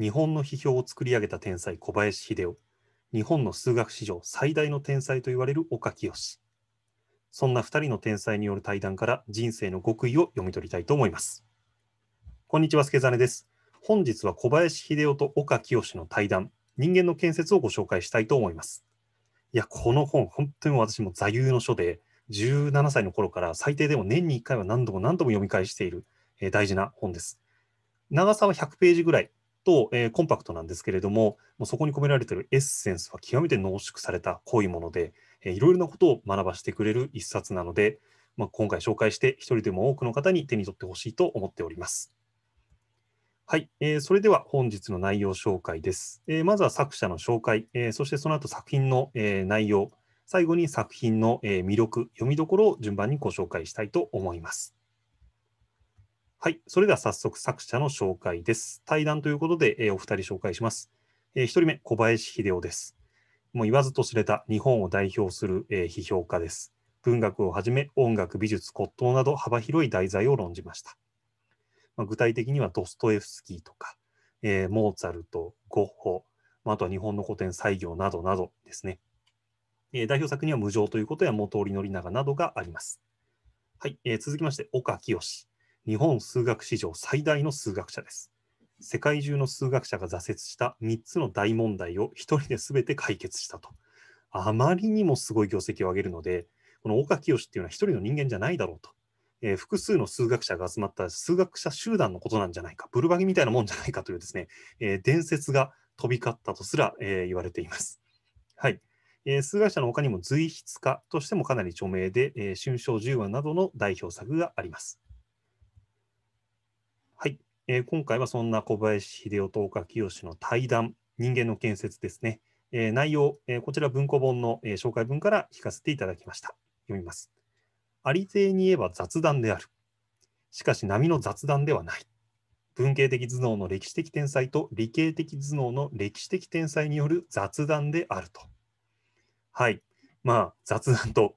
日本の批評を作り上げた天才小林秀夫、日本の数学史上最大の天才と言われる岡清。そんな2人の天才による対談から人生の極意を読み取りたいと思います。こんにちは、助真です。本日は小林秀夫と岡清の対談、人間の建設をご紹介したいと思います。いや、この本、本当に私も座右の書で、17歳の頃から最低でも年に1回は何度も何度も読み返している、えー、大事な本です。長さは100ページぐらいと、えー、コンパクトなんですけれども、もうそこに込められているエッセンスは極めて濃縮された濃いもので、えー、いろいろなことを学ばせてくれる一冊なので、まあ、今回紹介して一人でも多くの方に手に取ってほしいと思っております。はい、えー、それでは本日の内容紹介です。えー、まずは作者の紹介、えー、そしてその後作品の、えー、内容、最後に作品の、えー、魅力、読みどころを順番にご紹介したいと思います。はい、それでは早速作者の紹介です。対談ということで、えー、お二人紹介します。えー、1人目、小林秀夫です。もう言わずと知れた日本を代表する、えー、批評家です。文学をはじめ音楽、美術、骨董など幅広い題材を論じました。まあ、具体的にはドストエフスキーとか、えー、モーツァルト、ゴッホ、まあ、あとは日本の古典西行などなどですね。えー、代表作には無常ということや元織宣長などがあります。はい、えー、続きまして、岡清。日本数学史上最大の数学者です。世界中の数学者が挫折した3つの大問題を1人で全て解決したと。あまりにもすごい業績を上げるので、この岡清っていうのは1人の人間じゃないだろうと。えー、複数の数学者が集まった数学者集団のことなんじゃないか、ブルバギみたいなもんじゃないかというですね、えー、伝説が飛び交ったとすら、えー、言われています。はい。えー。数学者の他にも随筆家としてもかなり著名で、えー、春章十話などの代表作があります。えー、今回はそんな小林秀夫と岡清の対談、人間の建設ですね。えー、内容、えー、こちら文庫本の、え紹介文から聞かせていただきました。読みます。ありていに言えば雑談である。しかし波の雑談ではない。文系的頭脳の歴史的天才と理系的頭脳の歴史的天才による雑談であると。はい。まあ、雑談と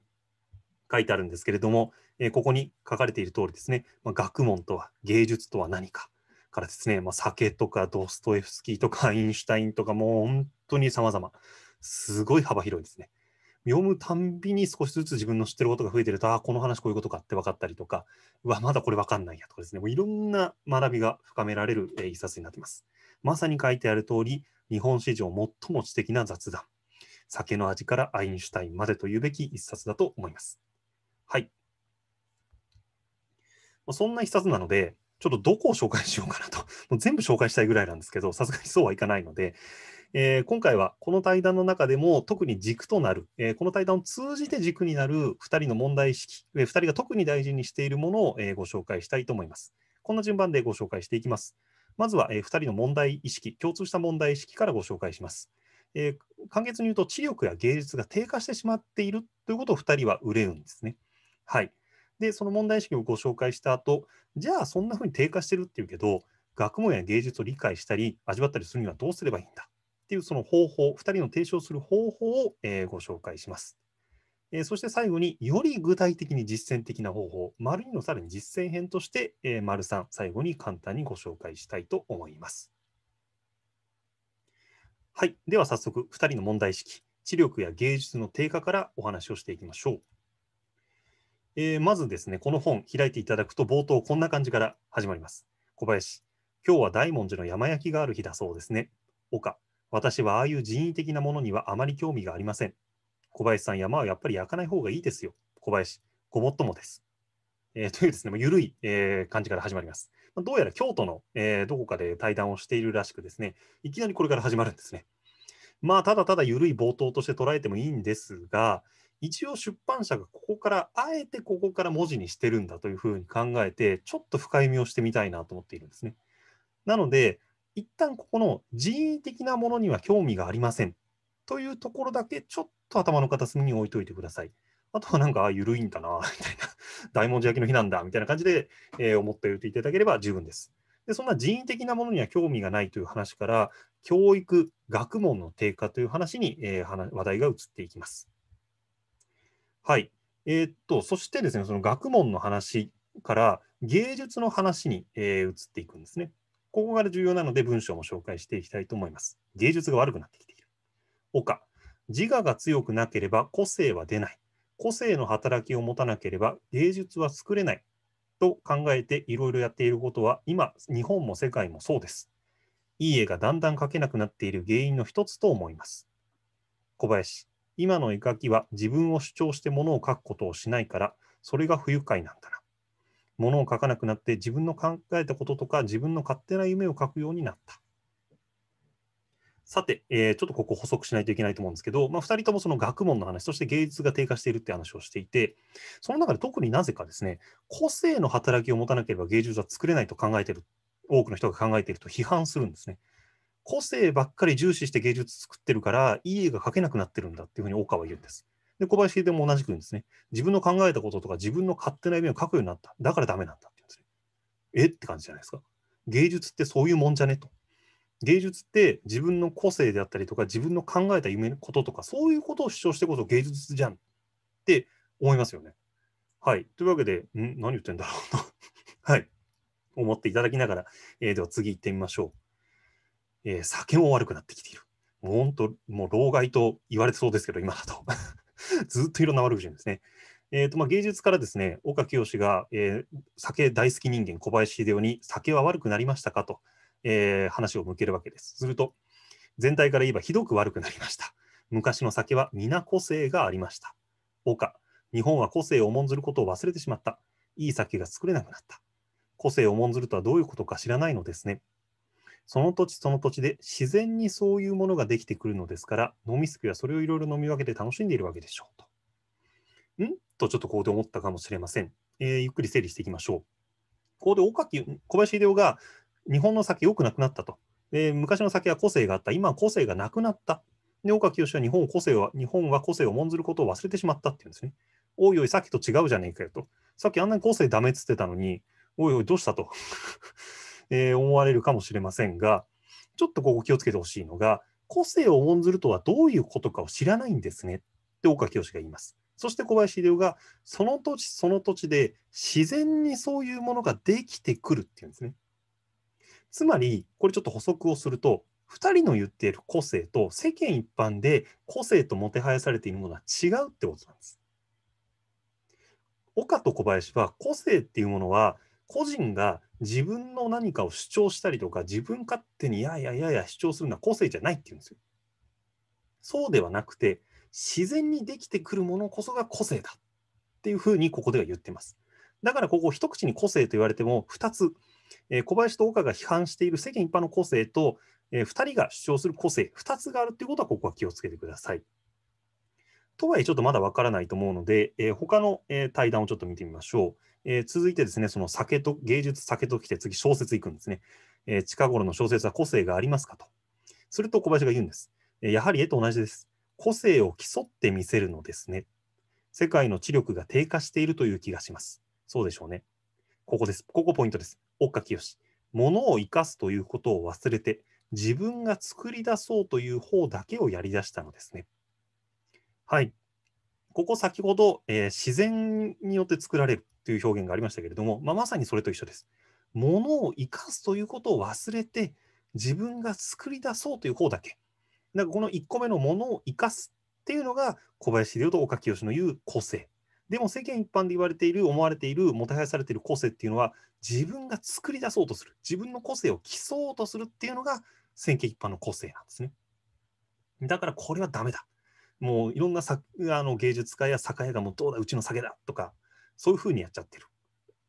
書いてあるんですけれども、えー、ここに書かれている通りですね、まあ、学問とは芸術とは何か、からですね、まあ、酒とかドストエフスキーとか インシュタインとか、もう本当に様々。すごい幅広いですね。読むたんびに少しずつ自分の知ってることが増えてると、ああ、この話こういうことかって分かったりとか、うわ、まだこれ分かんないやとかですね、もういろんな学びが深められる、え一冊になってます。まさに書いてある通り、日本史上最も知的な雑談。酒の味からアインシュタインまでというべき一冊だと思います。はい。まそんな一冊なので、ちょっとどこを紹介しようかなと、もう全部紹介したいぐらいなんですけど、さすがにそうはいかないので、えー、今回はこの対談の中でも特に軸となる、えー、この対談を通じて軸になる2人の問題意識、えー、2人が特に大事にしているものを、えご紹介したいと思います。こんな順番でご紹介していきます。まずは、え2人の問題意識、共通した問題意識からご紹介します。え簡潔に言うと、知力や芸術が低下してしまっているということを2人は憂うんですね。はい。で、その問題意識をご紹介した後、じゃあそんなふうに低下してるっていうけど、学問や芸術を理解したり、味わったりするにはどうすればいいんだっていうその方法、2人の提唱する方法を、えご紹介します。えそして最後により具体的に実践的な方法、丸2のさらに実践編として、え丸3、最後に簡単にご紹介したいと思います。はい、では早速、2人の問題意識、知力や芸術の低下からお話をしていきましょう。えー、まずですね、この本開いていただくと冒頭こんな感じから始まります。小林、今日は大文字の山焼きがある日だそうですね。岡、私はああいう人為的なものにはあまり興味がありません。小林さん、山はやっぱり焼かない方がいいですよ。小林、ごもっともです。えー、というですね、う緩い、えー、感じから始まります。どうやら京都の、えー、どこかで対談をしているらしくですね、いきなりこれから始まるんですね。まあ、ただただ緩い冒頭として捉えてもいいんですが、一応出版社がここから、あえてここから文字にしてるんだというふうに考えて、ちょっと深読みをしてみたいなと思っているんですね。なので、一旦ここの人為的なものには興味がありませんというところだけちょっと頭の片隅に置いといてください。あとはなんか、あ、緩いんだな、みたいな、大文字焼きの日なんだ、みたいな感じで、えー、思っておいていただければ十分です。で、そんな人為的なものには興味がないという話から、教育、学問の低下という話に、えー、話題が移っていきます。はい。えー、っと、そしてですね、その学問の話から芸術の話に、えー移っていくんですね。ここが重要なので文章も紹介していきたいと思います。芸術が悪くなってきている。岡、自我が強くなければ個性は出ない。個性の働きを持たなければ芸術は作れない。と考えていろいろやっていることは今、日本も世界もそうです。いい絵がだんだん描けなくなっている原因の一つと思います。小林、今の絵描きは自分を主張してものを描くことをしないから、それが不愉快なんだな。ものを描かなくなって自分の考えたこととか自分の勝手な夢を描くようになった。さて、えー、ちょっとここ補足しないといけないと思うんですけど、まあ、2人ともその学問の話、そして芸術が低下しているって話をしていて、その中で特になぜかですね、個性の働きを持たなければ芸術は作れないと考えている、多くの人が考えていると批判するんですね。個性ばっかり重視して芸術作ってるから、いい絵が描けなくなってるんだっていうふうに川は言うんです。で、小林秀でも同じく言うんですね、自分の考えたこととか自分の勝手な夢を描くようになった。だからダメなんだって言うんですね。えって感じじゃないですか。芸術ってそういうもんじゃねと。芸術って自分の個性であったりとか自分の考えた夢のこととかそういうことを主張してこそ芸術じゃんって思いますよね。はい。というわけで、ん何言ってんだろうと はい。思っていただきながら、えー、では次行ってみましょう。えー、酒も悪くなってきている。もう本当、もう老害と言われてそうですけど、今だと。ずっといろんな悪口ですね。えーとまあ、芸術からですね、岡清が、えー、酒大好き人間、小林秀夫に酒は悪くなりましたかと、えー、話を向けるわけです。すると、全体から言えばひどく悪くなりました。昔の酒は皆個性がありました。岡、日本は個性を重んずることを忘れてしまった。いい酒が作れなくなった。個性を重んずるとはどういうことか知らないのですね。その土地その土地で自然にそういうものができてくるのですから、飲みすくはそれをいろいろ飲み分けて楽しんでいるわけでしょうと。んとちょっとこうで思ったかもしれません。えー、ゆっくり整理していきましょう。ここで岡木小林秀夫が日本の酒良くなくなったと。で昔の酒は個性があった。今は個性がなくなった。で、岡清は日本個性は日本は個性を重んずることを忘れてしまったっていうんですね。おいおい、さっきと違うじゃねえかよと。さっきあんなに個性ダメっつってたのに、おいおい、どうしたと。えー、思われるかもしれませんが、ちょっとここ気をつけてほしいのが、個性を重んずるとはどういうことかを知らないんですねって岡清が言います。そして小林秀夫が、その土地その土地で自然にそういうものができてくるっていうんですね。つまり、これちょっと補足をすると、2人の言っている個性と世間一般で個性ともてはやされているものは違うってことなんです。岡と小林は個性っていうものは個人が自分の何かを主張したりとか、自分勝手にやいやいやいや主張するのは個性じゃないって言うんですよ。そうではなくて、自然にできてくるものこそが個性だっていうふうにここでは言ってます。だからここ一口に個性と言われても2つ、えー、小林と岡が批判している世間一般の個性と、えー、2人が主張する個性2つがあるということはここは気をつけてください。とはいえ、ちょっとまだわからないと思うので、えー、他の、えー、対談をちょっと見てみましょう。えー、続いてですね、その酒と芸術、酒ときて、次、小説いくんですね、えー。近頃の小説は個性がありますかと。すると小林が言うんです。えー、やはり絵と同じです。個性を競って見せるのですね。世界の知力が低下しているという気がします。そうでしょうね。ここです。ここポイントです。し。も物を生かすということを忘れて、自分が作り出そうという方だけをやりだしたのですね。はい。ここ先ほど、えー、自然によって作られるという表現がありましたけれども、まあ、まさにそれと一緒です。ものを生かすということを忘れて、自分が作り出そうという方だけ。だからこの1個目のものを生かすっていうのが、小林秀夫と岡清の言う個性。でも世間一般で言われている、思われている、もてはやされている個性っていうのは、自分が作り出そうとする、自分の個性を競おうとするっていうのが、世間一般の個性なんですね。だからこれはダメだ。もういろんなさあの芸術家や酒屋がもうどうだうちの酒だとかそういうふうにやっちゃってる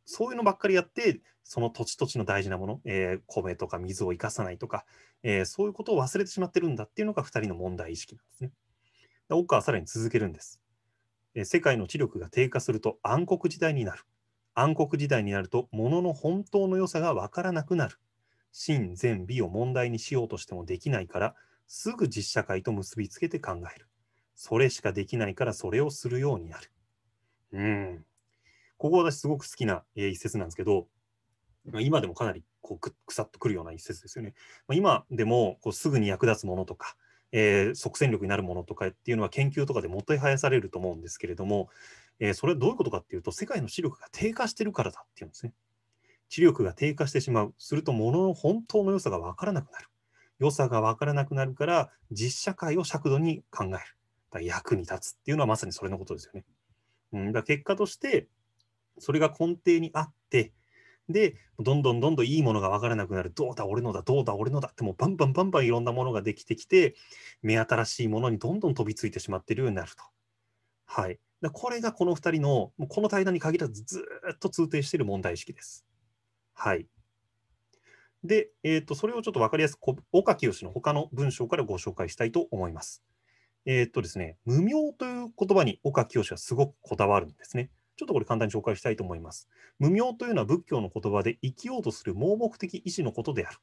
そういうのばっかりやってその土地土地の大事なもの、えー、米とか水を生かさないとか、えー、そういうことを忘れてしまってるんだっていうのが2人の問題意識なんですね。奥川はさらに続けるんです、えー。世界の知力が低下すると暗黒時代になる。暗黒時代になると物の本当の良さがわからなくなる。真善美を問題にしようとしてもできないからすぐ実社会と結びつけて考える。それしかできないからそれをするようになる。うん。ここ私すごく好きな、え一節なんですけど、今でもかなりこうくくさっとくるような一節ですよね。まあ、今でもこうすぐに役立つものとか、えー、即戦力になるものとかっていうのは研究とかでもってはやされると思うんですけれども、えー、それはどういうことかっていうと世界の視力が低下してるからだっていうんですね。知力が低下してしまうするとものの本当の良さが分からなくなる良さが分からなくなるから実社会を尺度に考える役に立つっていうのはまさにそれのことですよね。うん、だ結果としてそれが根底にあってでどんどんどんどんいいものが分からなくなるどうだ俺のだどうだ俺のだってもうバンバンバンバンいろんなものができてきて目新しいものにどんどん飛びついてしまってるようになると。はい、だこれがこの2人のこの対談に限らずずっと通底している問題意識です。はい、で、えーと、とそれをちょっと分かりやすく岡清の他の文章からご紹介したいと思います。えっ、とですね、無名という言葉に岡清はすごくこだわるんですね。ちょっとこれ簡単に紹介したいと思います。無名というのは仏教の言葉で生きようとする盲目的意志のことである。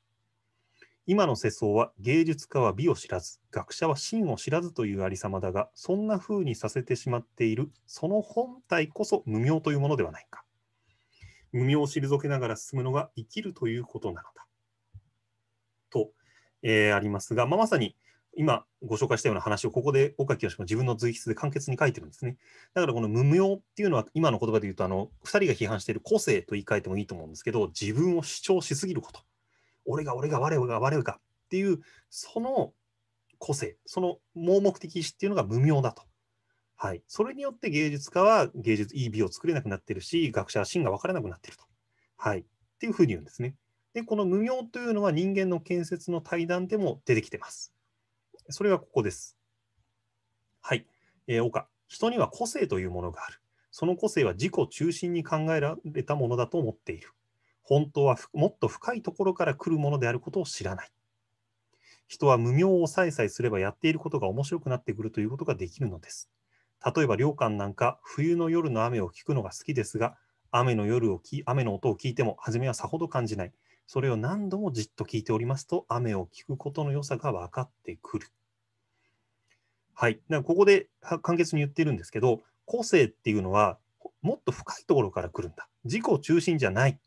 今の世相は芸術家は美を知らず、学者は真を知らずというありさまだが、そんな風にさせてしまっている、その本体こそ無名というものではないか。無名を退けながら進むのが生きるということなのだ。と、えー、ありますが、まあ、まさに、今ご紹介したような話をここで岡清も自分の随筆で簡潔に書いてるんですね。だからこの無名っていうのは今の言葉で言うとあの2人が批判している個性と言い換えてもいいと思うんですけど自分を主張しすぎること。俺が俺が我が我がっていうその個性その盲目的意思っていうのが無名だと。はい、それによって芸術家は芸術いい美を作れなくなってるし学者は真が分からなくなってると。はい、っていうふうに言うんですね。でこの無名というのは人間の建設の対談でも出てきてます。それがここです。はい。えー、岡、人には個性というものがある。その個性は自己中心に考えられたものだと思っている。本当はもっと深いところから来るものであることを知らない。人は無名をさえさえすればやっていることが面白くなってくるということができるのです。例えば、良館なんか冬の夜の雨を聞くのが好きですが、雨の夜をき雨の音を聞いても初めはさほど感じない。それを何度もじっと聞いておりますと、雨を聞くことの良さが分かってくる。はい、だからここで簡潔に言ってるんですけど、個性っていうのは、もっと深いところから来るんだ。自己中心じゃない。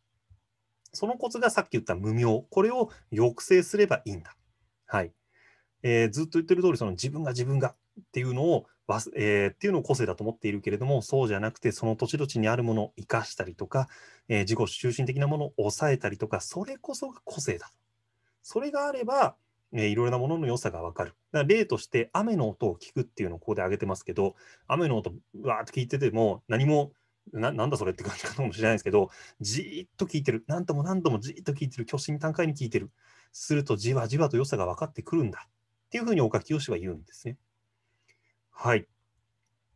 そのコツがさっき言った無明、これを抑制すればいいんだ。はいえー、ずっと言ってる通り、その自分が自分がっていうのを、えー、っていうのを個性だと思っているけれども、そうじゃなくて、その土地土地にあるものを生かしたりとか、えー、自己中心的なものを抑えたりとか、それこそが個性だ。それがあれば、えー、いろいろなものの良さが分かる。だから例として、雨の音を聞くっていうのをここで挙げてますけど、雨の音、わーって聞いてても、何もな、なんだそれって感じかもしれないですけど、じーっと聞いてる、何度も何度もじーっと聞いてる、虚心短快に聞いてる、するとじわじわと良さが分かってくるんだっていうふうに岡清は言うんですね。はい。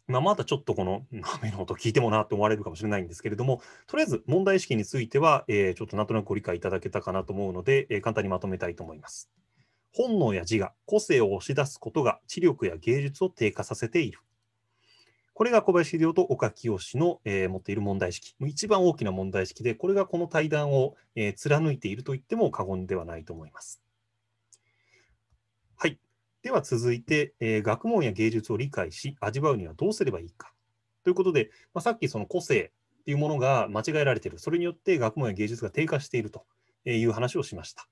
まあ、まだちょっとこの雨の音聞いてもなって思われるかもしれないんですけれども、とりあえず問題意識については、えー、ちょっとなんとなくご理解いただけたかなと思うので、えー、簡単にまとめたいと思います。本能や自我、個性を押し出すことが知力や芸術を低下させている。これが小林秀夫と岡清の、えー、持っている問題意識、一番大きな問題意識で、これがこの対談を、えー、貫いていると言っても過言ではないと思います。はい。では続いて、えー、学問や芸術を理解し、味わうにはどうすればいいか。ということで、まあ、さっきその個性というものが間違えられている、それによって学問や芸術が低下しているという話をしました。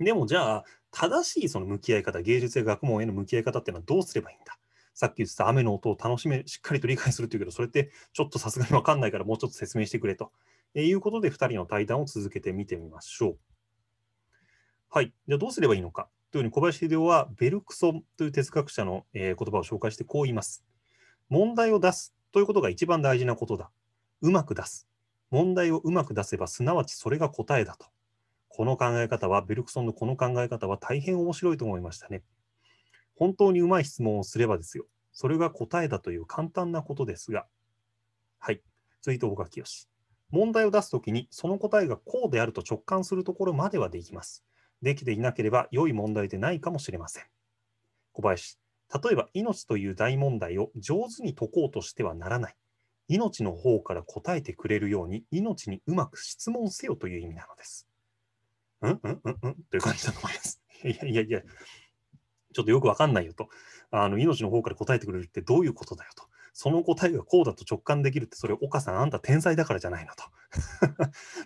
でもじゃあ、正しいその向き合い方、芸術や学問への向き合い方っていうのはどうすればいいんださっき言ってた雨の音を楽しめ、しっかりと理解するっていうけど、それってちょっとさすがにわかんないからもうちょっと説明してくれということで、2人の対談を続けて見てみましょう。はい。じゃあどうすればいいのかというように小林秀夫はベルクソンという哲学者の言葉を紹介してこう言います。問題を出すということが一番大事なことだ。うまく出す。問題をうまく出せば、すなわちそれが答えだと。この考え方は、ベルクソンのこの考え方は大変面白いと思いましたね。本当にうまい質問をすればですよ。それが答えだという簡単なことですが。はい。続いて岡清。問題を出すときに、その答えがこうであると直感するところまではできます。できていなければ良い問題でないかもしれません。小林。例えば、命という大問題を上手に解こうとしてはならない。命の方から答えてくれるように、命にうまく質問せよという意味なのです。んうんうんという感じだと思います。いやいやいや、ちょっとよくわかんないよと。あの、命の方から答えてくれるってどういうことだよと。その答えがこうだと直感できるって、それ、岡さん、あんた天才だからじゃないの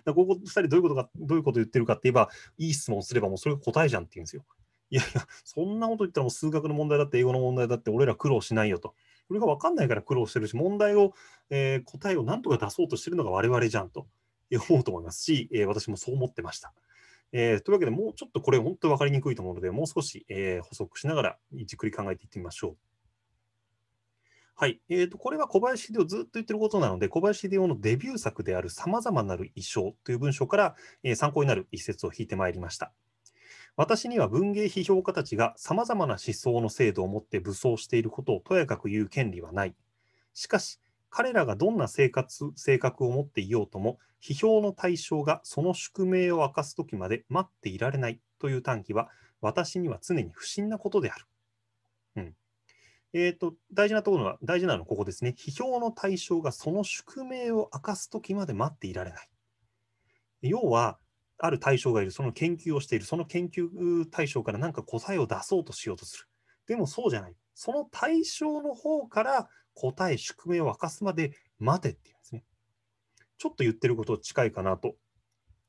と。ここ2人どういうことか、どういうこと言ってるかって言えば、いい質問すればもうそれが答えじゃんって言うんですよ。いやいや、そんなこと言ったらもう数学の問題だって、英語の問題だって、俺ら苦労しないよと。それが分かんないから苦労してるし、問題を、えー、答えをなんとか出そうとしてるのが我々じゃんと思うと思いますし、えー、私もそう思ってました。えー、というわけで、もうちょっとこれ本当分かりにくいと思うので、もう少し、えー、補足しながらじっくり考えていってみましょう。はい。えっ、ー、と、これは小林秀夫ずっと言ってることなので、小林秀夫のデビュー作である様々なる衣装という文章から、えー、参考になる一節を引いてまいりました。私には文芸批評家たちがさまざまな思想の制度を持って武装していることをとやかく言う権利はない。しかし、彼らがどんな生活、性格を持っていようとも、批評の対象がその宿命を明かす時まで待っていられないという短期は、私には常に不審なことである。うん。えっ、ー、と、大事なところは、大事なのはここですね。批評の対象がその宿命を明かす時まで待っていられない。要は、ある対象がいる、その研究をしている、その研究対象から何か答えを出そうとしようとする。でもそうじゃない。その対象の方から答え、宿命を明かすまで待てっていうんですね。ちょっと言ってること近いかなと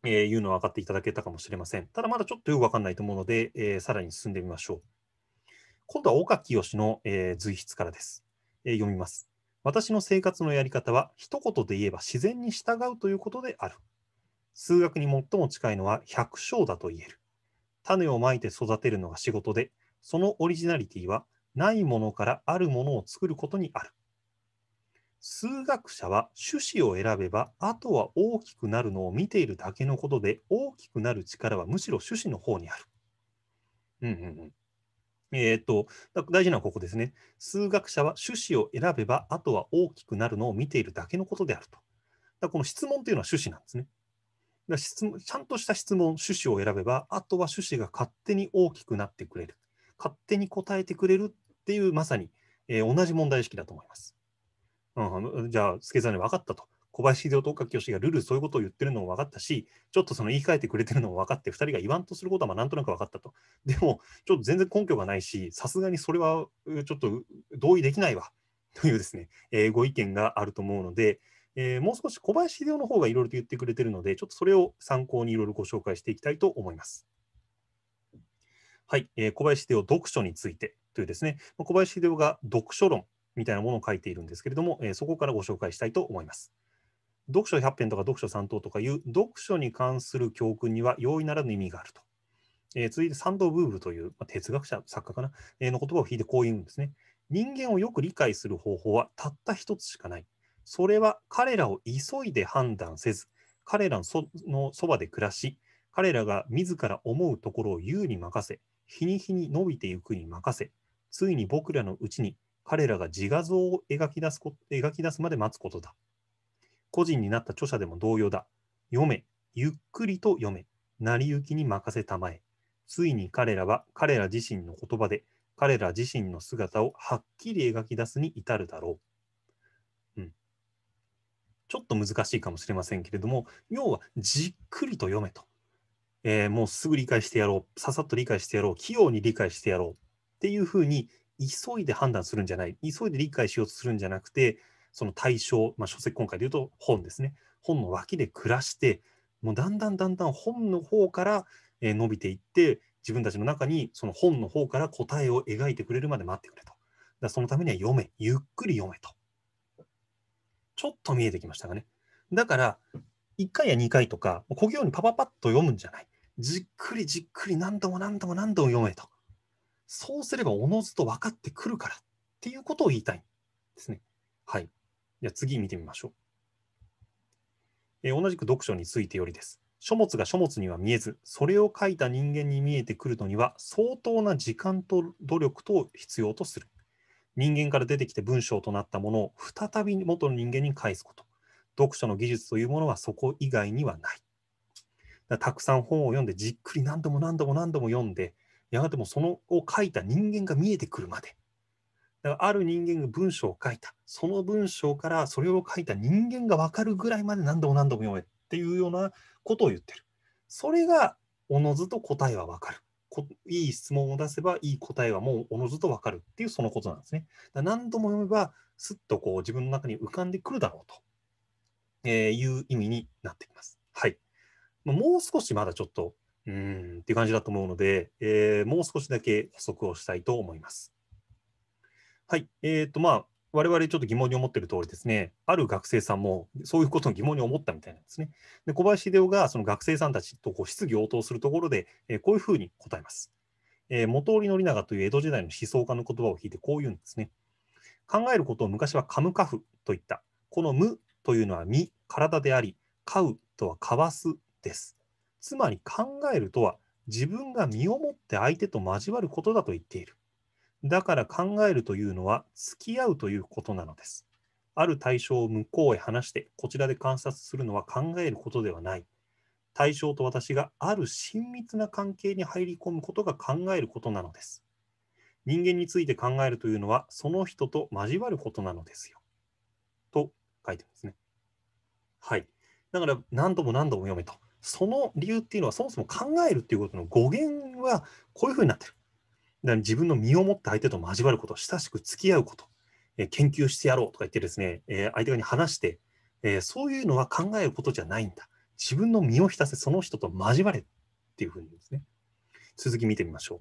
えー、いうのは分かっていただけたかもしれません。ただまだちょっとよく分かんないと思うので、えー、さらに進んでみましょう。今度は岡清の、えー、随筆からです、えー、読みます。私の生活のやり方は一言で言えば自然に従うということである。数学に最も近いのは百姓だと言える。種をまいて育てるのが仕事で、そのオリジナリティはないものからあるものを作ることにある。数学者は種子を選べば、あとは大きくなるのを見ているだけのことで、大きくなる力はむしろ種子の方にある。うんうんうん。えー、っと、大事なのはここですね。数学者は種子を選べば、あとは大きくなるのを見ているだけのことであると。だこの質問というのは趣旨なんですね。だ質問ちゃんとした質問、趣旨を選べば、あとは趣旨が勝手に大きくなってくれる。勝手に答えてくれるっていう、まさに、えー、同じ問題意識だと思います。うん、じゃあ、助さんに分かったと。小林秀夫と岡清がルールそういうことを言ってるのも分かったし、ちょっとその言い換えてくれてるのも分かって、2人が言わんとすることはまあなんとなく分かったと。でも、ちょっと全然根拠がないし、さすがにそれはちょっと同意できないわというですね、えー、ご意見があると思うので、えー、もう少し小林秀夫の方がいろいろと言ってくれてるので、ちょっとそれを参考にいろいろご紹介していきたいと思います。はい、えー、小林秀夫読書についてというですね、小林秀夫が読書論みたいなものを書いているんですけれども、えー、そこからご紹介したいと思います。読書100編とか読書3等とかいう読書に関する教訓には容易ならぬ意味があると。えー、続いてサンド・ブーブという、まあ、哲学者、作家かな、えー、の言葉を引いてこう言うんですね。人間をよく理解する方法はたった一つしかない。それは彼らを急いで判断せず、彼らのそのそばで暮らし、彼らが自ら思うところを優に任せ、日に日に伸びていくに任せ、ついに僕らのうちに彼らが自画像を描き出すこ描き出すまで待つことだ。個人になった著者でも同様だ。読め、ゆっくりと読め、成り行きに任せたまえ。ついに彼らは彼ら自身の言葉で彼ら自身の姿をはっきり描き出すに至るだろう。うん、ちょっと難しいかもしれませんけれども、要はじっくりと読めと。えー、もうすぐ理解してやろう、ささっと理解してやろう、器用に理解してやろうっていうふうに急いで判断するんじゃない、急いで理解しようとするんじゃなくて、その対象、まあ、書籍、今回で言うと本ですね、本の脇で暮らして、もうだんだんだんだん本の方から伸びていって、自分たちの中にその本の方から答えを描いてくれるまで待ってくれと。だそのためには読め、ゆっくり読めと。ちょっと見えてきましたかね。だから、1回や2回とか、小業にパパパッと読むんじゃない。じっくりじっくり何度も何度も何度も読めと。そうすればおのずと分かってくるからっていうことを言いたいんですね。はい。じゃあ次見てみましょう。えー、同じく読書についてよりです。書物が書物には見えず、それを書いた人間に見えてくるのには相当な時間と努力と必要とする。人間から出てきて文章となったものを再び元の人間に返すこと。読書の技術というものはそこ以外にはない。たくさん本を読んでじっくり何度も何度も何度も読んでやがてもそのを書いた人間が見えてくるまでだからある人間が文章を書いたその文章からそれを書いた人間が分かるぐらいまで何度も何度も読めっていうようなことを言ってるそれがおのずと答えは分かるいい質問を出せばいい答えはもうおのずと分かるっていうそのことなんですね何度も読めばすっとこう自分の中に浮かんでくるだろうと、えいう意味になってきますはいもう少しまだちょっとうんっていう感じだと思うので、えー、もう少しだけ補足をしたいと思います。はい、えーとまあ、我々ちょっと疑問に思っている通りですね、ある学生さんもそういうことを疑問に思ったみたいなんですね。で小林秀夫がその学生さんたちとこう質疑応答するところで、えー、こういうふうに答えます。えー、元折宣長という江戸時代の思想家の言葉を聞いてこう言うんですね。考えることを昔はカムカフと言った、この無というのは身、体であり、飼うとはかわすです。つまり考えるとは自分が身をもって相手と交わることだと言っている。だから考えるというのは付き合うということなのです。ある対象を向こうへ話してこちらで観察するのは考えることではない。対象と私がある親密な関係に入り込むことが考えることなのです。人間について考えるというのはその人と交わることなのですよ。と書いてますね。はい。だから何度も何度も読めと。その理由っていうのはそもそも考えるっていうことの語源はこういうふうになってる。だから自分の身をもって相手と交わること、親しく付き合うこと、え研究してやろうとか言ってですね、え相手側に話して、えそういうのは考えることじゃないんだ。自分の身を浸せ、その人と交われっていうふうにですね。続き見てみましょ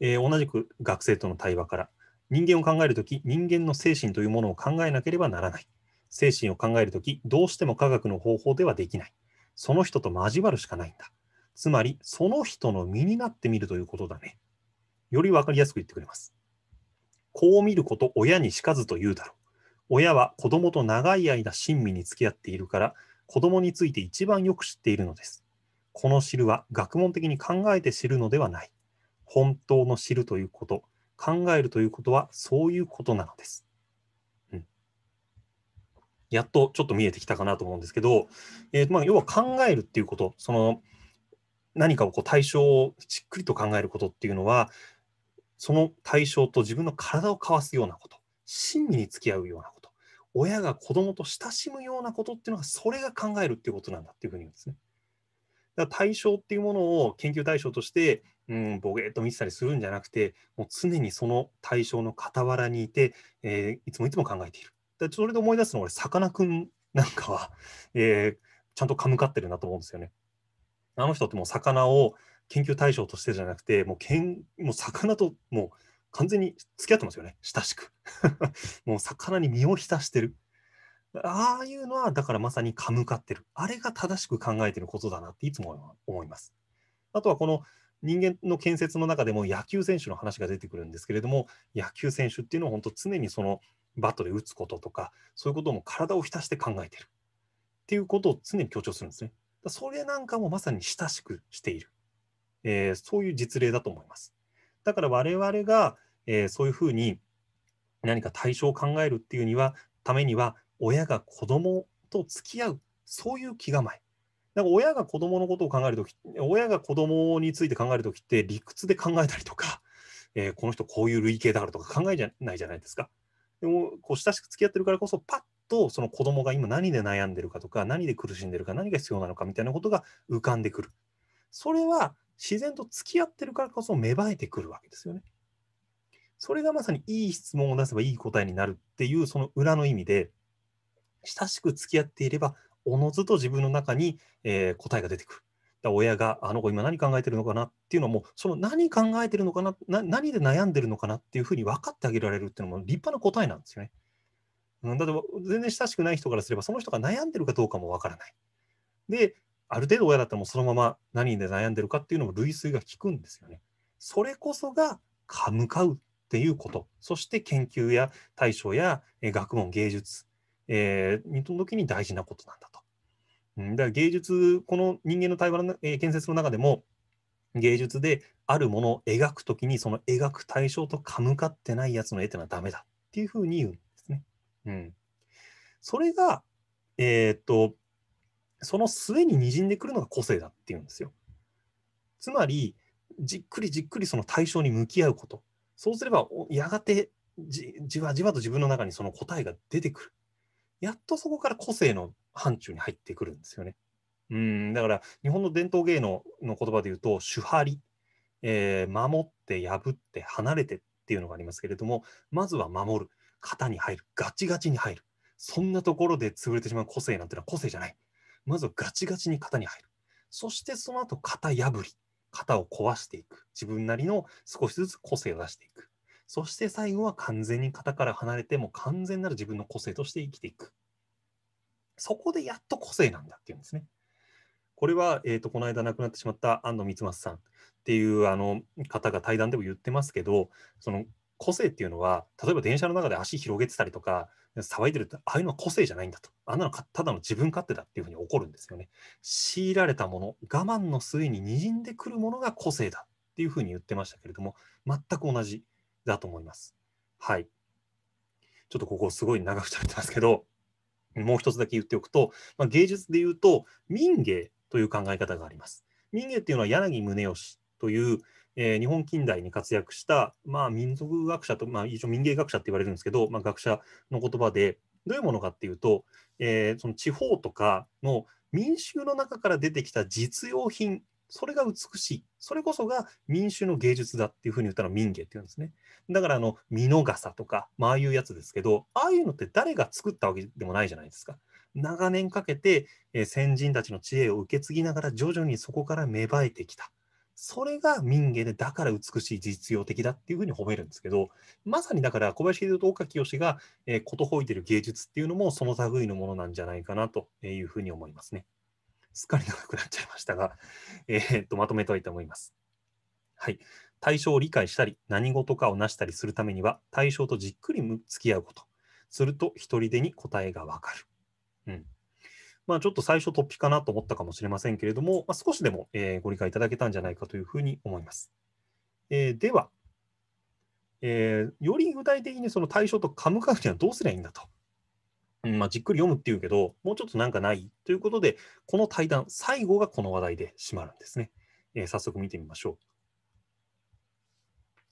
う。えー、同じく学生との対話から、人間を考えるとき、人間の精神というものを考えなければならない。精神を考えるとき、どうしても科学の方法ではできない。その人と交わるしかないんだ。つまり、その人の身になってみるということだね。より分かりやすく言ってくれます。こう見ること親にしかずと言うだろう。親は子供と長い間親身に付き合っているから、子供について一番よく知っているのです。この知るは学問的に考えて知るのではない。本当の知るということ、考えるということはそういうことなのです。やっとちょっと見えてきたかなと思うんですけど、えーまあ、要は考えるっていうこと、その何かをこう対象をじっくりと考えることっていうのは、その対象と自分の体を交わすようなこと、親身に付き合うようなこと、親が子供と親しむようなことっていうのが、それが考えるっていうことなんだっていうふうに言うんですね。だから対象っていうものを研究対象として、うん、ボゲーっと見てたりするんじゃなくて、もう常にその対象の傍らにいて、えー、いつもいつも考えている。でそれで思い出すの俺さかなクンなんかは、えー、ちゃんとかむかってるなと思うんですよね。あの人ってもう魚を研究対象としてじゃなくてもうけんもう魚ともう完全に付き合ってますよね親しく もう魚に身を浸してるああいうのはだからまさにかむかってるあれが正しく考えてることだなっていつも思いますあとはこの人間の建設の中でも野球選手の話が出てくるんですけれども野球選手っていうのは本当常にそのバットで打つこととか、そういうことも体を浸して考えてるっていうことを常に強調するんですね。それなんかもまさに親しくしている、えー、そういう実例だと思います。だから我々が、えー、そういうふうに何か対象を考えるっていうにはためには親が子供と付き合うそういう気構え。なんか親が子供のことを考えるとき、親が子供について考えるときって理屈で考えたりとか、えー、この人こういう類型だからとか考えじゃないじゃないですか。でもこう親しく付き合ってるからこそパッとその子供が今何で悩んでるかとか何で苦しんでるか何が必要なのかみたいなことが浮かんでくるそれは自然と付き合ってるからこそ芽生えてくるわけですよねそれがまさにいい質問を出せばいい答えになるっていうその裏の意味で親しく付き合っていればおのずと自分の中に、えー、答えが出てくる親があの子今何考えてるのかなっていうのもその何考えてるのかな何で悩んでるのかなっていうふうに分かってあげられるっていうのも立派な答えなんですよね。うん、だって全然親しくない人からすればその人が悩んでるかどうかも分からない。である程度親だったらもうそのまま何で悩んでるかっていうのも類推が効くんですよね。それこそが歯向かうっていうことそして研究や対象や学問芸術、えー、の時に大事なことなんだと。うん、だから芸術、この人間の対話の、えー、建設の中でも、芸術であるものを描くときに、その描く対象とか向かってないやつの絵ってのはダメだっていうふうに言うんですね。うん。それが、えー、っと、その末に滲んでくるのが個性だっていうんですよ。つまり、じっくりじっくりその対象に向き合うこと。そうすれば、やがてじじわじわと自分の中にその答えが出てくる。やっとそこから個性の範疇に入ってくるんですよね。うんだから日本の伝統芸能の言葉で言うと「守張り」えー、守って破って離れて」っていうのがありますけれどもまずは守る型に入るガチガチに入るそんなところで潰れてしまう個性なんてのは個性じゃないまずはガチガチに型に入るそしてその後型破り型を壊していく自分なりの少しずつ個性を出していくそして最後は完全に型から離れても完全なる自分の個性として生きていくそこでやっと個性なんだっていうんですね。これは、えーと、この間亡くなってしまった安藤光松さんっていうあの方が対談でも言ってますけどその個性っていうのは例えば電車の中で足広げてたりとか騒いでるってああいうのは個性じゃないんだとあんなのただの自分勝手だっていうふうに怒るんですよね強いられたもの我慢の末ににじんでくるものが個性だっていうふうに言ってましたけれども全く同じだと思いますはいちょっとここすごい長くしゃってますけどもう一つだけ言っておくと、まあ、芸術で言うと民芸という考え方があります。民芸っていうのは柳宗悦という、えー、日本近代に活躍した、まあ、民族学者と、まあ、一応民芸学者って言われるんですけど、まあ、学者の言葉でどういうものかっていうと、えー、その地方とかの民衆の中から出てきた実用品それが美しい。それこそが民衆の芸術だっていうふうに言ったら民芸っていうんですね。だからあの、美逃傘とか、まああいうやつですけど、ああいうのって誰が作ったわけでもないじゃないですか。長年かけて、え先人たちの知恵を受け継ぎながら徐々にそこから芽生えてきた。それが民芸で、だから美しい、実用的だっていうふうに褒めるんですけど、まさにだから小林秀夫と岡清が、えことほいてる芸術っていうのもその類のものなんじゃないかなというふうに思いますね。すっかり長くなっちゃいましたが、えー、っとまとめたいと思います。はい、対象を理解したり何事かを成したりするためには対象とじっくり付き合うことすると一人でに答えがわかる。うんまあ、ちょっと最初突飛かなと思ったかもしれませんけれども、まあ、少しでも、えー、ご理解いただけたんじゃないかというふうに思います。えー、では、えー、より具体的にその対象と噛むかフにはどうすればいいんだとまあ、じっくり読むっていうけど、もうちょっとなんかないということで、この対談、最後がこの話題で締まるんですね。えー、早速見てみましょう。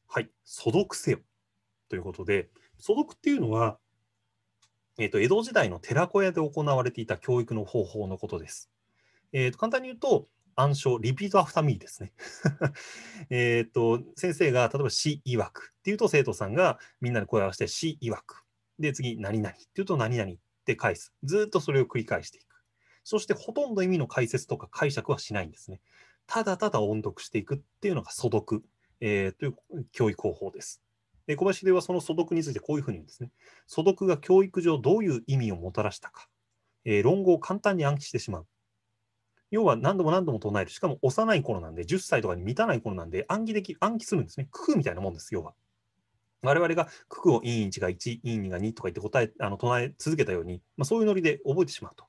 はい、素読せよということで、素読っていうのは、えーと、江戸時代の寺子屋で行われていた教育の方法のことです。えーと、簡単に言うと、暗唱、リピートアフタミーですね。えと先生が例えば詩曰くっていうと生徒さんがみんなで声を合わせて詩曰くで、次、何々っていうと、何々って返す。ずっとそれを繰り返していく。そして、ほとんど意味の解説とか解釈はしないんですね。ただただ音読していくっていうのが素読、えー、という教育方法です。で小林秀はその素読についてこういうふうに言うんですね。素読が教育上どういう意味をもたらしたか。えー、論語を簡単に暗記してしまう。要は何度も何度も唱える。しかも幼い頃なんで、10歳とかに満たない頃なんで、暗記でき、暗記するんですね。工夫みたいなもんです、要は。我々が九九を委員1が1、委二2が2とか言って答えあの唱え続けたように、まあ、そういうノリで覚えてしまうと。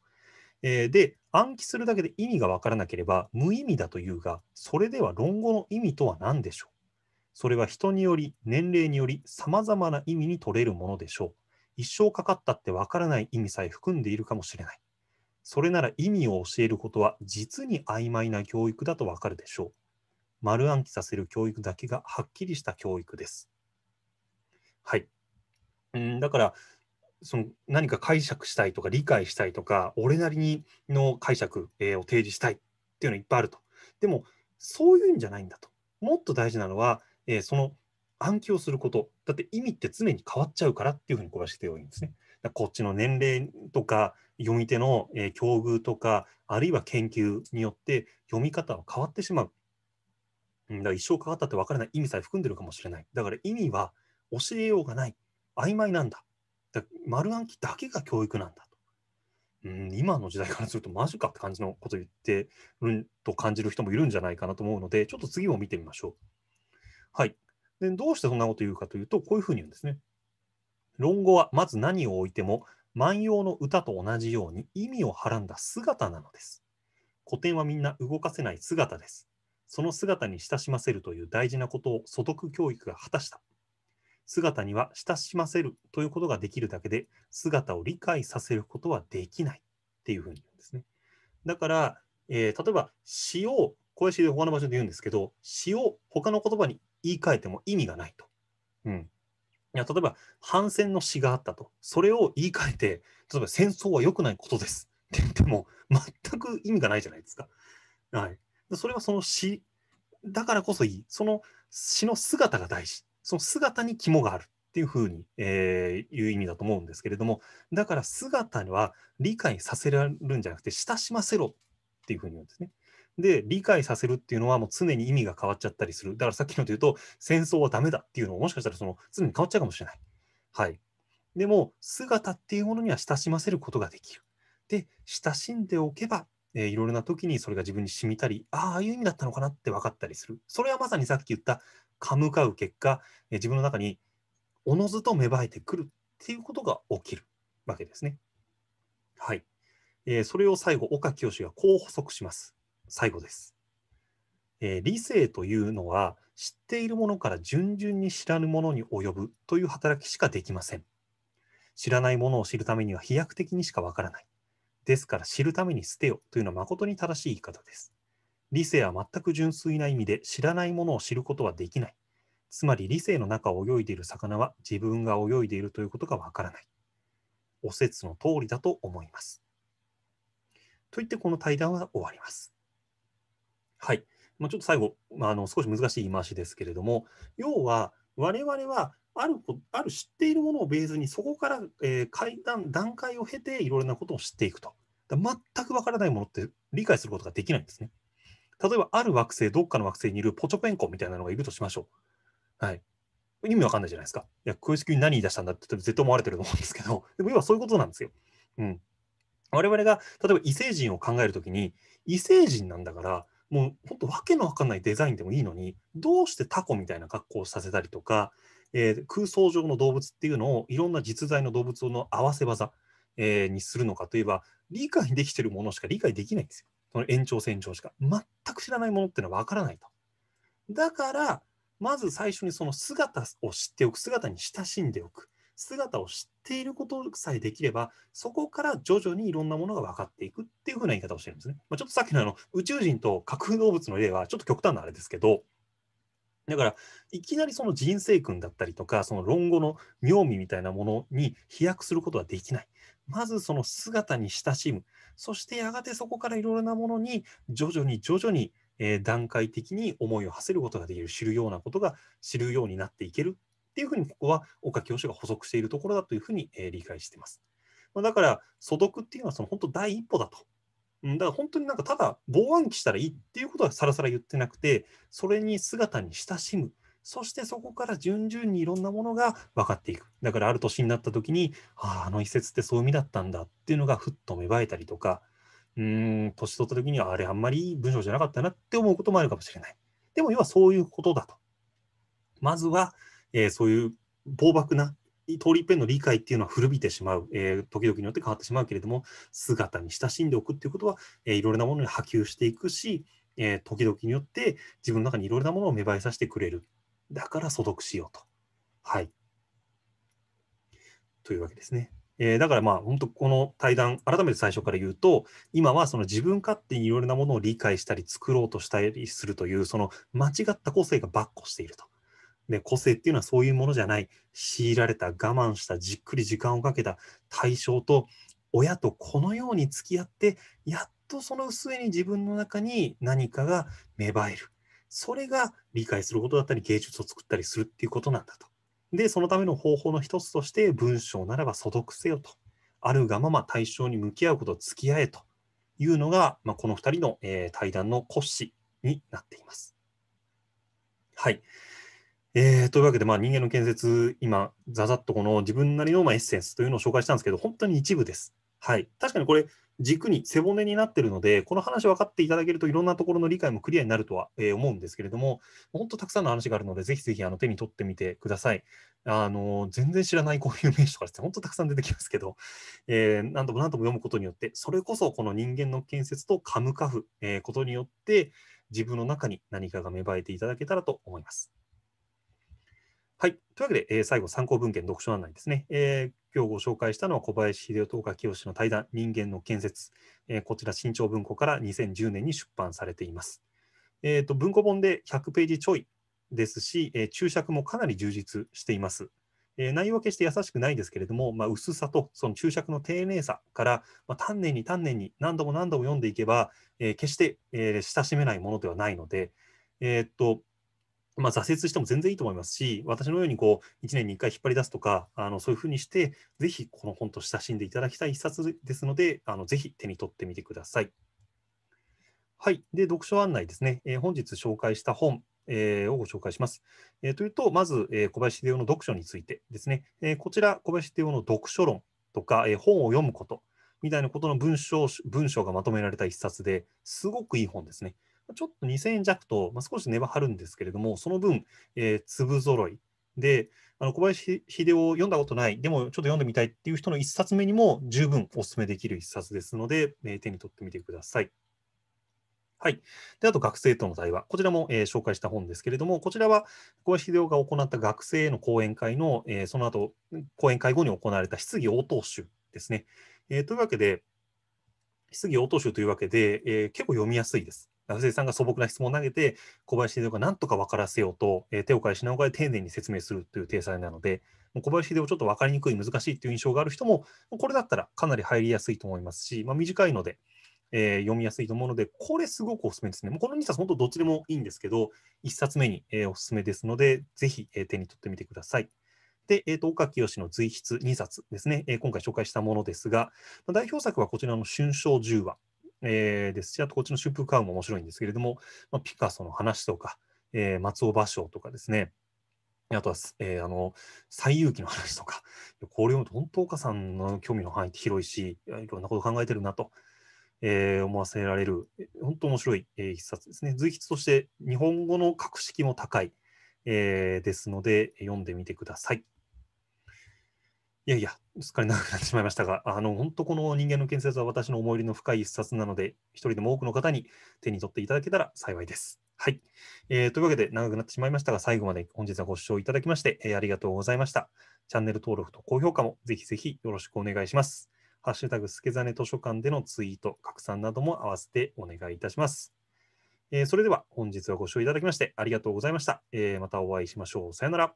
えー、で、暗記するだけで意味が分からなければ無意味だというが、それでは論語の意味とは何でしょうそれは人により、年齢により、さまざまな意味に取れるものでしょう。一生かかったって分からない意味さえ含んでいるかもしれない。それなら意味を教えることは実に曖昧な教育だと分かるでしょう。丸暗記させる教育だけがはっきりした教育です。はい、うん、だからその何か解釈したいとか理解したいとか俺なりにの解釈、えを提示したいっていうのいっぱいあるとでもそういうんじゃないんだともっと大事なのは、えー、その暗記をすることだって意味って常に変わっちゃうからっていうふうに小林多いんですねこっちの年齢とか読み手の、え境遇とかあるいは研究によって読み方は変わってしまうだから一生変わったって分からない意味さえ含んでるかもしれないだから意味は教えようがない、曖昧なんだ、だ丸暗記だけが教育なんだと、うん、今の時代からするとマジかって感じのことを言ってると感じる人もいるんじゃないかなと思うので、ちょっと次を見てみましょう。はい。でどうしてそんなこと言うかというと、こういうふうに言うんですね。論語はまず何を置いても、万葉の歌と同じように意味をはらんだ姿なのです。古典はみんな動かせない姿です。その姿に親しませるという大事なことを素読教育が果たした。姿には親しませるということができるだけで、姿を理解させることはできないっていうふうに言うんですね。だから、えー、例えば詩を、小石で他の場所で言うんですけど、詩を他の言葉に言い換えても意味がないと。うん、いや例えば、反戦の詩があったと。それを言い換えて、例えば戦争は良くないことですって言っても、全く意味がないじゃないですか。はい、それはその詩だからこそいい。その詩の姿が大事その姿に肝があるっていうふうに、えー、いう意味だと思うんですけれども、だから姿には理解させられるんじゃなくて、親しませろっていうふうに言うんですね。で、理解させるっていうのはもう常に意味が変わっちゃったりする。だからさっきのと言うと、戦争はダメだっていうのももしかしたらその常に変わっちゃうかもしれない。はい。でも、姿っていうものには親しませることができる。で、親しんでおけば、えー、いろいろな時にそれが自分に染みたり、ああいう意味だったのかなって分かったりする。それはまさにさっき言った歯向かう結果、自分の中におのずと芽生えてくるっていうことが起きるわけですね。はい。えー、それを最後、岡清がこう補足します。最後です。えー、理性というのは知っているものから順々に知らぬものに及ぶという働きしかできません。知らないものを知るためには飛躍的にしかわからない。ですから知るために捨てよというのは誠に正しい言い方です。理性は全く純粋な意味で知らないものを知ることはできない。つまり理性の中を泳いでいる魚は自分が泳いでいるということがわからない。お説の通りだと思います。といってこの対談は終わります。はい。まあ、ちょっと最後、まあ、あの少し難しい言い回しですけれども、要は我々はあるある知っているものをベースにそこから、えー、階段段階を経ていろいろなことを知っていくと。全くわからないものって理解することができないんですね。例えばある惑星、どっかの惑星にいるポチョペンコみたいなのがいるとしましょう。はい。意味わかんないじゃないですか。いや、空式に何言い出したんだって絶対思われてると思うんですけど、でも要はそういうことなんですよ。うん。我々が、例えば異星人を考えるときに、異星人なんだから、もう本当わけのわかんないデザインでもいいのに、どうしてタコみたいな格好をさせたりとか、えー、空想上の動物っていうのをいろんな実在の動物の合わせ技、えー、にするのかといえば、理解できてるものしか理解できないんですよ。その延長線上しか全く知らないものっていうのは分からないと。だからまず最初にその姿を知っておく姿に親しんでおく姿を知っていることさえできればそこから徐々にいろんなものが分かっていくっていうふうな言い方をしてるんですね。まあ、ちょっとさっきのあの宇宙人と架空動物の例はちょっと極端なあれですけどだからいきなりその人生訓だったりとかその論語の妙味みたいなものに飛躍することはできない。まずその姿に親しむ。そしてやがてそこからいろいろなものに徐々に徐々に、え段階的に思いを馳せることができる、知るようなことが知るようになっていけるっていうふうに、ここは岡教授が補足しているところだというふうに、え理解しています。まだから、素読っていうのはその本当第一歩だと。だから本当になんかただ防暗記したらいいっていうことはさらさら言ってなくて、それに姿に親しむ。そしてそこから順々にいろんなものが分かっていく。だからある年になった時に、ああ、あの遺節ってそういう意味だったんだっていうのがふっと芽生えたりとか、うん、年取った時にはあれあんまりいい文章じゃなかったなって思うこともあるかもしれない。でも要はそういうことだと。まずは、えー、そういう暴漠な通り一遍の理解っていうのは古びてしまう、えー、時々によって変わってしまうけれども姿に親しんでおくっていうことは、えー、いろいろなものに波及していくし、えー、時々によって自分の中にいろいろなものを芽生えさせてくれるだから素読しようと。はい。というわけですね。えー、だからまあ本当この対談改めて最初から言うと今はその自分勝手にいろいろなものを理解したり作ろうとしたりするというその間違った個性がばっこしていると。で個性っていうのはそういうものじゃない強いられた我慢したじっくり時間をかけた対象と親とこのように付き合ってやっとその薄いに自分の中に何かが芽生えるそれが理解することだったり芸術を作ったりするっていうことなんだと。で、そのための方法の一つとして文章ならば素読せよと。あるがまま対象に向き合うこと付き合えというのが、まあ、この2人の、え対談の骨子になっています。はい。えー、というわけで、まあ、人間の建設、今、ざざっとこの自分なりのまエッセンスというのを紹介したんですけど、本当に一部です。はい、確かにこれ軸に背骨になってるので、この話分かっていただけると、いろんなところの理解もクリアになるとは、えー、思うんですけれども、本当たくさんの話があるので、ぜひぜひあの手に取ってみてください。あの全然知らないこういう名詞とかですね、本当たくさん出てきますけど、えー、何度も何度も読むことによって、それこそこの人間の建設とカムカフ、えー、ことによって、自分の中に何かが芽生えていただけたらと思います。はい。というわけで、えー、最後、参考文献読書案内ですね。えー、今日ご紹介したのは小林秀夫東岡清の対談、人間の建設。えー、こちら、新潮文庫から2010年に出版されています。えーと、と文庫本で100ページちょいですし、えー、注釈もかなり充実しています。えー、内容は決して優しくないですけれども、まあ、薄さとその注釈の丁寧さから、まあ、丹念に丹念に何度も何度も読んでいけば、えー、決して、えー、親しめないものではないので、えー、っとまあ、挫折しても全然いいと思いますし、私のようにこう1年に1回引っ張り出すとか、あのそういうふうにして、ぜひこの本と親しんでいただきたい一冊ですので、あのぜひ手に取ってみてください。はい。で、読書案内ですね。えー、本日紹介した本、えー、をご紹介します。えー、というと、まず、え小林秀夫の読書についてですね。えこちら、小林秀夫の読書論とか、え本を読むことみたいなことの文章文章がまとめられた一冊ですごくいい本ですね。ちょっと2000円弱と、まあ、少し値は張るんですけれども、その分、えー、粒揃いで、あの小林秀夫を読んだことない、でもちょっと読んでみたいっていう人の1冊目にも十分お勧めできる1冊ですので、えー、手に取ってみてください。はい、であと学生との対話、こちらも、えー、紹介した本ですけれども、こちらは小林秀夫が行った学生への講演会の、えー、その後講演会後に行われた質疑応答集ですね。えー、というわけで、質疑応答集というわけで、え結構読みやすいです。長瀬さんが素朴な質問を投げて、小林秀夫が何とか分からせようと、えー、手を返しながら丁寧に説明するという体裁なので、もう小林秀夫ちょっと分かりにくい、難しいという印象がある人も、これだったらかなり入りやすいと思いますし、まあ、短いので、えー、読みやすいと思うので、これすごくおすすめですね。もうこの2冊、本当どっちでもいいんですけど、1冊目に、えー、おすすめですので、ぜひ、えー、手に取ってみてください。で、えーと、と岡清の随筆2冊ですね、えー、今回紹介したものですが、代表作はこちらの春章10話えー、ですし、あとこっちの春風館も面白いんですけれども、まあ、ピカソの話とか、えー、松尾芭蕉とかですね、あとは、えー、あの、西遊記の話とか、これを本当岡さんの興味の範囲って広いし、いろんなこと考えてるなと、えー、思わせられる、本当面白い、えー、一冊ですね。随筆として日本語の格式も高い、えー、ですので、読んでみてください。いやいや、すっかり長くなってしまいましたが、あの本当この人間の建設は私の思い入りの深い一冊なので、一人でも多くの方に手に取っていただけたら幸いです。はい、えー。というわけで長くなってしまいましたが、最後まで本日はご視聴いただきまして、えー、ありがとうございました。チャンネル登録と高評価もぜひぜひよろしくお願いします。ハッシュタグすけざね図書館でのツイート、拡散なども合わせてお願いいたします。えー、それでは本日はご視聴いただきましてありがとうございました。えー、またお会いしましょう。さよなら。